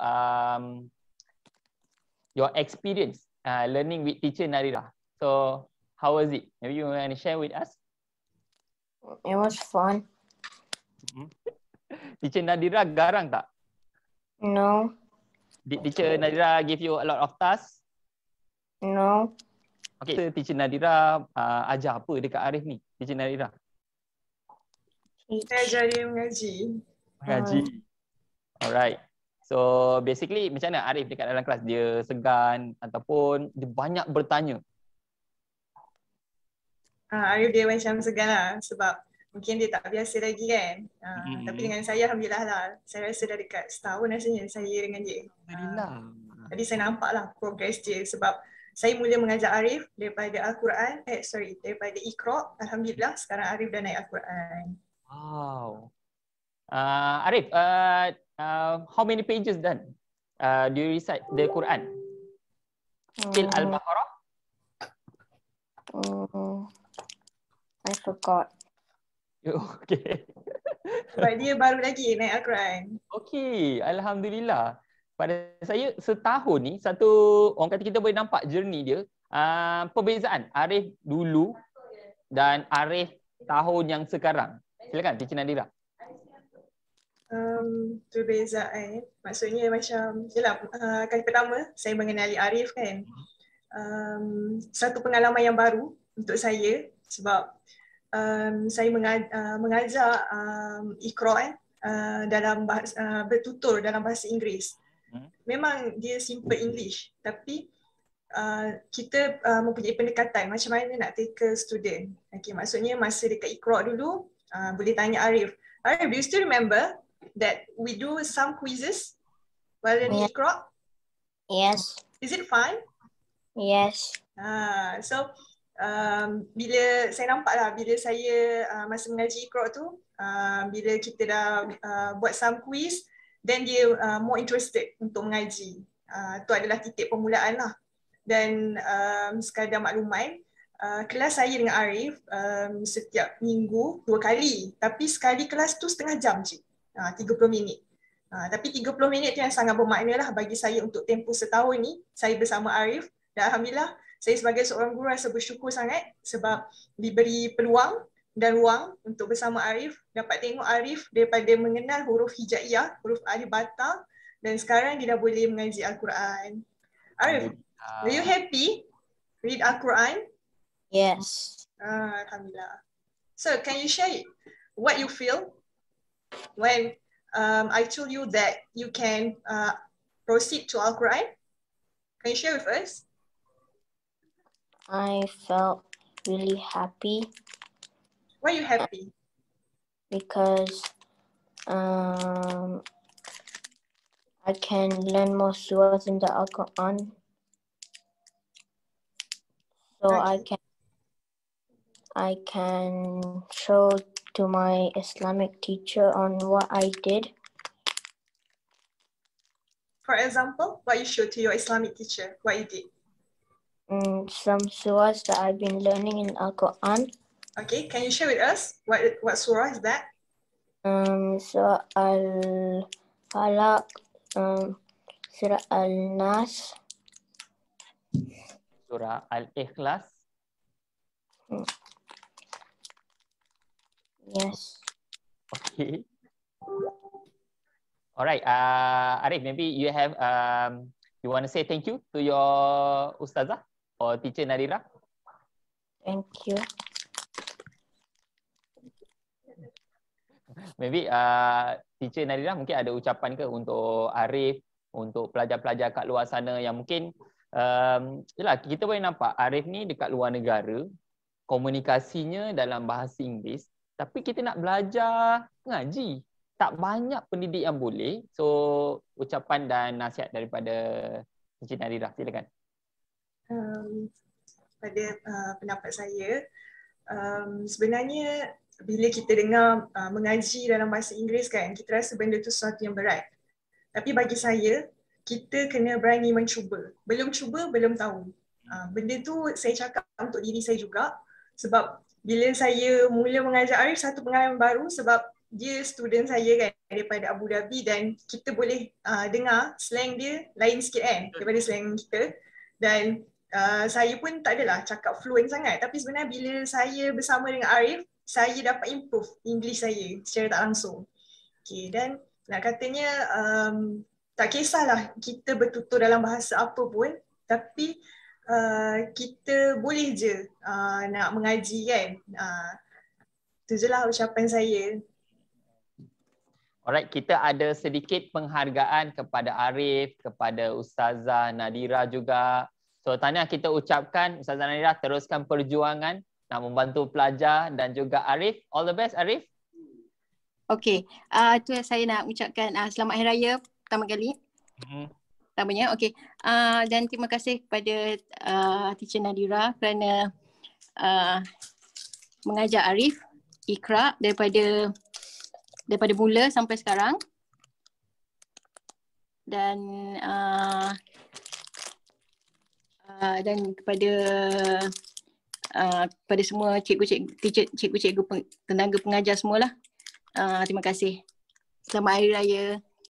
um, your experience uh, learning with teacher Narira. So how was it? Maybe you want to share with us? It was fun. Mm-hmm. teacher Nadira garang tak? No. Did teacher Nadira give you a lot of tasks? No. Okay, teacher Nadira uh, ajar apa dekat Arif ni? Teacher Nadira. Saya ajar dia mengaji. Mengaji. Uh. Alright. So basically macam mana Arif dekat dalam kelas dia segan ataupun dia banyak bertanya? Uh, Arif dia macam segan lah sebab mungkin dia tak biasa lagi kan. Uh, hmm. Tapi dengan saya Alhamdulillah lah. Saya rasa dah dekat setahun rasanya saya dengan dia. Alhamdulillah. Uh, jadi saya nampak lah progress dia sebab saya mula mengajar Arif daripada Al-Quran, eh sorry, daripada Iqra. Alhamdulillah sekarang Arif dah naik Al-Quran. Wow. Uh, Arif, uh, uh, how many pages done? Uh, do you recite the Quran? Till um, oh. Al-Baqarah? Um, I forgot. Okay. Sebab dia baru lagi naik Al-Quran. Okay, Alhamdulillah. Pada saya setahun ni, satu orang kata kita boleh nampak journey dia. Uh, perbezaan Arif dulu dan Arif tahun yang sekarang. Silakan Teacher Nadira. Um, perbezaan eh. maksudnya macam yalah uh, kali pertama saya mengenali Arif kan. Um, satu pengalaman yang baru untuk saya sebab um, saya menga- uh, mengajar um, Iqra eh, uh, dalam bahasa, uh, bertutur dalam bahasa Inggeris. Hmm. Memang dia simple English tapi uh, kita uh, mempunyai pendekatan macam mana nak take student. Okay, maksudnya masa dekat Iqra dulu uh, boleh tanya Arif. Arif, do you still remember that we do some quizzes while in yeah. crop? Yes. Is it fine? Yes. Ah, so um, bila saya nampak lah bila saya uh, masa mengaji crop tu, uh, bila kita dah uh, buat some quiz, then dia uh, more interested untuk mengaji. Uh, adalah titik permulaan lah. Dan um, sekadar maklumat, Uh, kelas saya dengan Arif um, setiap minggu dua kali tapi sekali kelas tu setengah jam je. 30 ha, minit. Ha, tapi 30 minit tu yang sangat bermakna lah bagi saya untuk tempoh setahun ni saya bersama Arif dan Alhamdulillah saya sebagai seorang guru rasa bersyukur sangat sebab diberi peluang dan ruang untuk bersama Arif dapat tengok Arif daripada mengenal huruf hijaiyah, huruf alif batal dan sekarang dia dah boleh mengaji Al-Quran. Arif, are you happy read Al-Quran? Yes. Ah, Alhamdulillah. So, can you share it? what you feel when um, I told you that you can uh, proceed to Al-Quran? Can you share with us? I felt really happy. Why are you happy? Because um, I can learn more surahs in the Al-Quran. So okay. I can I can show to my Islamic teacher on what I did? For example, what you showed to your Islamic teacher, what you did? Mm, some surahs that I've been learning in Al-Quran. Okay, can you share with us what, what surah is that? Um, surah Al-Halaq, um, Surah Al-Nas. Surah Al-Ikhlas. Mm. Okay. Alright, uh, Arif, maybe you have um, you want to say thank you to your ustazah or teacher Nadira. Thank you. Maybe uh, teacher Nadira mungkin ada ucapan ke untuk Arif, untuk pelajar-pelajar kat luar sana yang mungkin um, yalah, kita boleh nampak Arif ni dekat luar negara, komunikasinya dalam bahasa Inggeris tapi kita nak belajar ngaji. Tak banyak pendidik yang boleh. So, ucapan dan nasihat daripada Encik Narira, silakan. Um, pada uh, pendapat saya, um, sebenarnya bila kita dengar uh, mengaji dalam bahasa Inggeris kan, kita rasa benda tu sesuatu yang berat. Tapi bagi saya, kita kena berani mencuba. Belum cuba, belum tahu. Uh, benda tu saya cakap untuk diri saya juga sebab bila saya mula mengajar Arif satu pengalaman baru sebab dia student saya kan daripada Abu Dhabi dan kita boleh uh, dengar slang dia lain sikit kan daripada slang kita dan uh, saya pun tak adalah cakap fluent sangat tapi sebenarnya bila saya bersama dengan Arif saya dapat improve English saya secara tak langsung okay, dan nak katanya um, tak kisahlah kita bertutur dalam bahasa apa pun tapi uh, kita boleh je uh, nak mengaji kan. Uh, eh, itu je lah ucapan saya. Alright, kita ada sedikit penghargaan kepada Arif, kepada Ustazah Nadira juga. So, tanya kita ucapkan Ustazah Nadira teruskan perjuangan nak membantu pelajar dan juga Arif. All the best, Arif. Okay, uh, ah, itu saya nak ucapkan uh, selamat hari raya pertama kali. Mm-hmm pertamanya. Okey. Uh, dan terima kasih kepada uh, Teacher Nadira kerana uh, mengajar Arif Ikra daripada daripada mula sampai sekarang. Dan uh, uh, dan kepada uh, kepada semua cikgu cikgu cikgu cikgu tenaga pengajar semualah. Uh, terima kasih. Selamat Hari Raya.